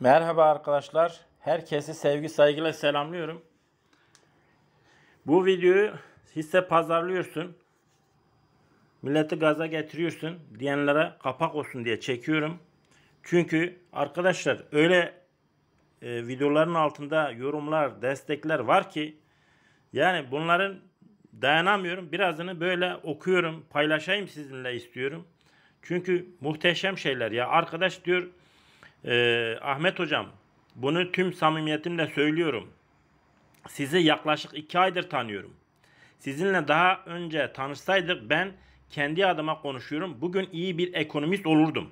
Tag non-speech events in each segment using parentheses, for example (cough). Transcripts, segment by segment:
Merhaba arkadaşlar. Herkesi sevgi saygıyla selamlıyorum. Bu videoyu hisse pazarlıyorsun. Milleti gaza getiriyorsun diyenlere kapak olsun diye çekiyorum. Çünkü arkadaşlar öyle e, videoların altında yorumlar, destekler var ki yani bunların dayanamıyorum. Birazını böyle okuyorum, paylaşayım sizinle istiyorum. Çünkü muhteşem şeyler ya. Arkadaş diyor ee, Ahmet hocam bunu tüm samimiyetimle söylüyorum. Sizi yaklaşık iki aydır tanıyorum. Sizinle daha önce tanışsaydık ben kendi adıma konuşuyorum. Bugün iyi bir ekonomist olurdum.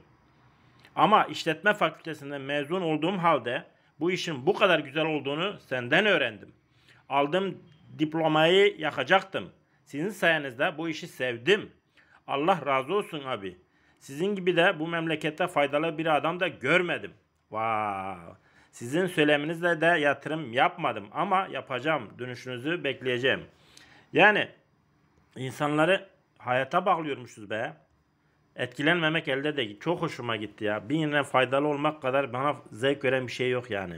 Ama işletme fakültesinde mezun olduğum halde bu işin bu kadar güzel olduğunu senden öğrendim. Aldım diplomayı yakacaktım. Sizin sayenizde bu işi sevdim. Allah razı olsun abi. Sizin gibi de bu memlekette faydalı bir adam da görmedim. Vaaay. Wow. Sizin söyleminizle de yatırım yapmadım ama yapacağım. Dönüşünüzü bekleyeceğim. Yani insanları hayata bağlıyormuşuz be. Etkilenmemek elde de Çok hoşuma gitti ya. Birine faydalı olmak kadar bana zevk veren bir şey yok yani.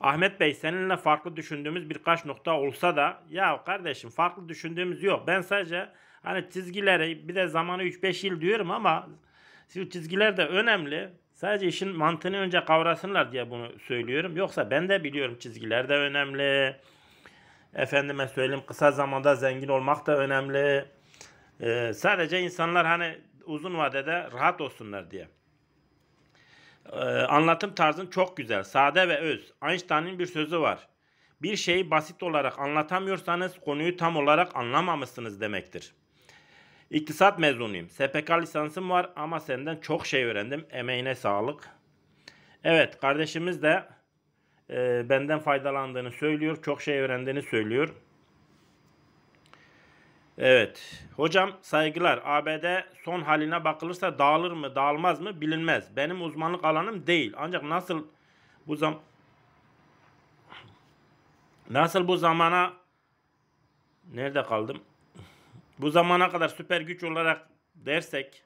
Ahmet Bey seninle farklı düşündüğümüz birkaç nokta olsa da ya kardeşim farklı düşündüğümüz yok. Ben sadece Hani çizgileri bir de zamanı 3-5 yıl diyorum ama şu çizgiler de önemli. Sadece işin mantığını önce kavrasınlar diye bunu söylüyorum. Yoksa ben de biliyorum çizgiler de önemli. Efendime söyleyeyim kısa zamanda zengin olmak da önemli. Ee, sadece insanlar hani uzun vadede rahat olsunlar diye. Ee, anlatım tarzın çok güzel. Sade ve öz. Einstein'in bir sözü var. Bir şeyi basit olarak anlatamıyorsanız konuyu tam olarak anlamamışsınız demektir. İktisat mezunuyum. SPK lisansım var ama senden çok şey öğrendim. Emeğine sağlık. Evet kardeşimiz de e, benden faydalandığını söylüyor. Çok şey öğrendiğini söylüyor. Evet. Hocam saygılar. ABD son haline bakılırsa dağılır mı dağılmaz mı bilinmez. Benim uzmanlık alanım değil. Ancak nasıl bu zam nasıl bu zamana nerede kaldım? bu zamana kadar süper güç olarak dersek,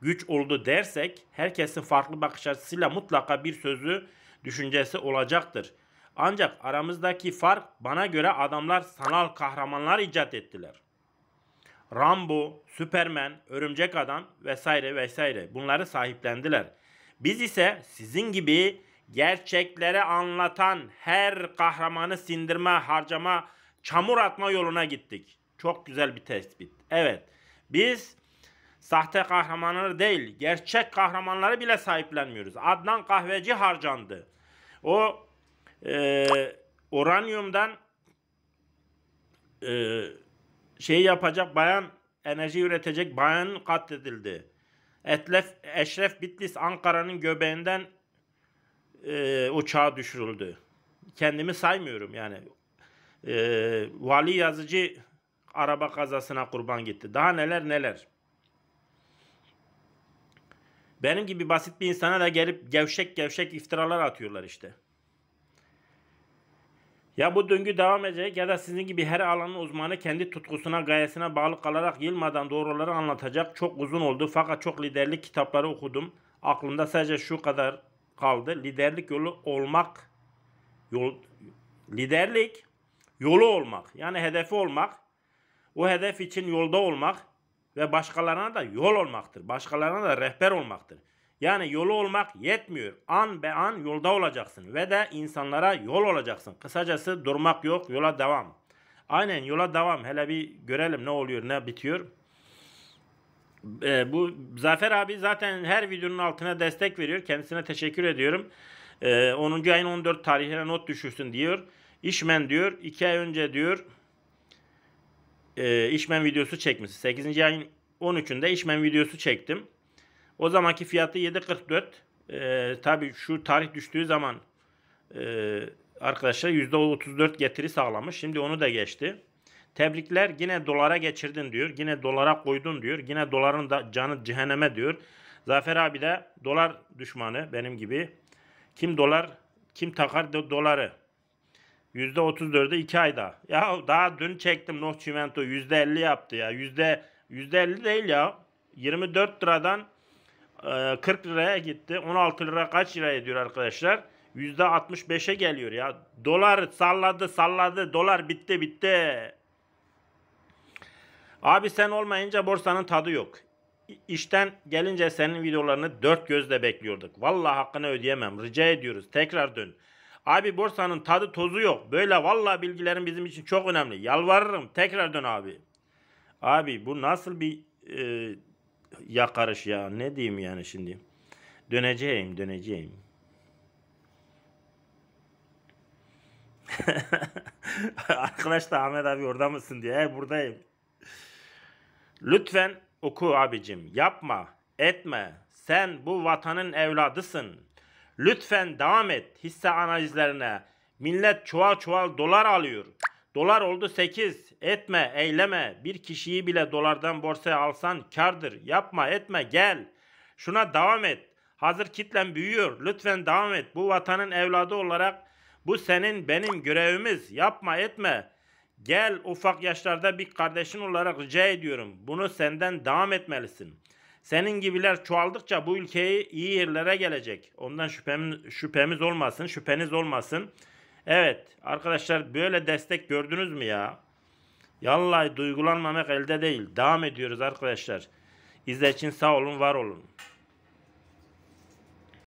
güç oldu dersek herkesin farklı bakış açısıyla mutlaka bir sözü, düşüncesi olacaktır. Ancak aramızdaki fark bana göre adamlar sanal kahramanlar icat ettiler. Rambo, Superman, Örümcek Adam vesaire vesaire bunları sahiplendiler. Biz ise sizin gibi gerçekleri anlatan her kahramanı sindirme, harcama, çamur atma yoluna gittik. Çok güzel bir tespit. Evet. Biz sahte kahramanları değil, gerçek kahramanları bile sahiplenmiyoruz. Adnan Kahveci harcandı. O e, uranyumdan e, şey yapacak bayan enerji üretecek bayan katledildi. Etlef, Eşref Bitlis Ankara'nın göbeğinden e, uçağa düşürüldü. Kendimi saymıyorum yani. E, vali yazıcı araba kazasına kurban gitti. Daha neler neler. Benim gibi basit bir insana da gelip gevşek gevşek iftiralar atıyorlar işte. Ya bu döngü devam edecek ya da sizin gibi her alanın uzmanı kendi tutkusuna, gayesine bağlı kalarak yılmadan doğruları anlatacak. Çok uzun oldu fakat çok liderlik kitapları okudum. Aklımda sadece şu kadar kaldı. Liderlik yolu olmak yol liderlik yolu olmak yani hedefi olmak o hedef için yolda olmak ve başkalarına da yol olmaktır. Başkalarına da rehber olmaktır. Yani yolu olmak yetmiyor. An be an yolda olacaksın ve de insanlara yol olacaksın. Kısacası durmak yok, yola devam. Aynen yola devam. Hele bir görelim ne oluyor, ne bitiyor. Ee, bu Zafer abi zaten her videonun altına destek veriyor. Kendisine teşekkür ediyorum. Ee, 10. ayın 14 tarihine not düşürsün diyor. İşmen diyor. 2 ay önce diyor e, işmen videosu çekmiş. 8. ayın 13'ünde işmen videosu çektim. O zamanki fiyatı 7.44. E, Tabi şu tarih düştüğü zaman e, arkadaşlar %34 getiri sağlamış. Şimdi onu da geçti. Tebrikler yine dolara geçirdin diyor. Yine dolara koydun diyor. Yine doların da canı cehenneme diyor. Zafer abi de dolar düşmanı benim gibi. Kim dolar kim takar doları. Yüzde otuz dörde iki ayda. Ya daha dün çektim Noh Cimento yüzde elli yaptı ya. Yüzde, %50 değil ya. 24 liradan 40 e, liraya gitti. 16 lira kaç lira ediyor arkadaşlar? yüzde %65'e geliyor ya. Dolar salladı salladı. Dolar bitti bitti. Abi sen olmayınca borsanın tadı yok. İşten gelince senin videolarını dört gözle bekliyorduk. Vallahi hakkını ödeyemem. Rica ediyoruz. Tekrar dön. Abi borsanın tadı tozu yok. Böyle vallahi bilgilerin bizim için çok önemli. Yalvarırım tekrar dön abi. Abi bu nasıl bir e, yakarış ya? Ne diyeyim yani şimdi? Döneceğim, döneceğim. (laughs) Arkadaş da Ahmet abi orada mısın diye. He buradayım. Lütfen oku abicim. Yapma, etme. Sen bu vatanın evladısın. Lütfen devam et hisse analizlerine. Millet çuval çuval dolar alıyor. Dolar oldu 8. Etme, eyleme. Bir kişiyi bile dolardan borsaya alsan kardır. Yapma, etme, gel. Şuna devam et. Hazır kitlen büyüyor. Lütfen devam et. Bu vatanın evladı olarak bu senin benim görevimiz. Yapma, etme. Gel ufak yaşlarda bir kardeşin olarak rica ediyorum. Bunu senden devam etmelisin.'' Senin gibiler çoğaldıkça bu ülkeyi iyi yerlere gelecek. Ondan şüphem, şüphemiz olmasın, şüpheniz olmasın. Evet arkadaşlar böyle destek gördünüz mü ya? Yallah duygulanmamak elde değil. Devam ediyoruz arkadaşlar. İzle için sağ olun, var olun.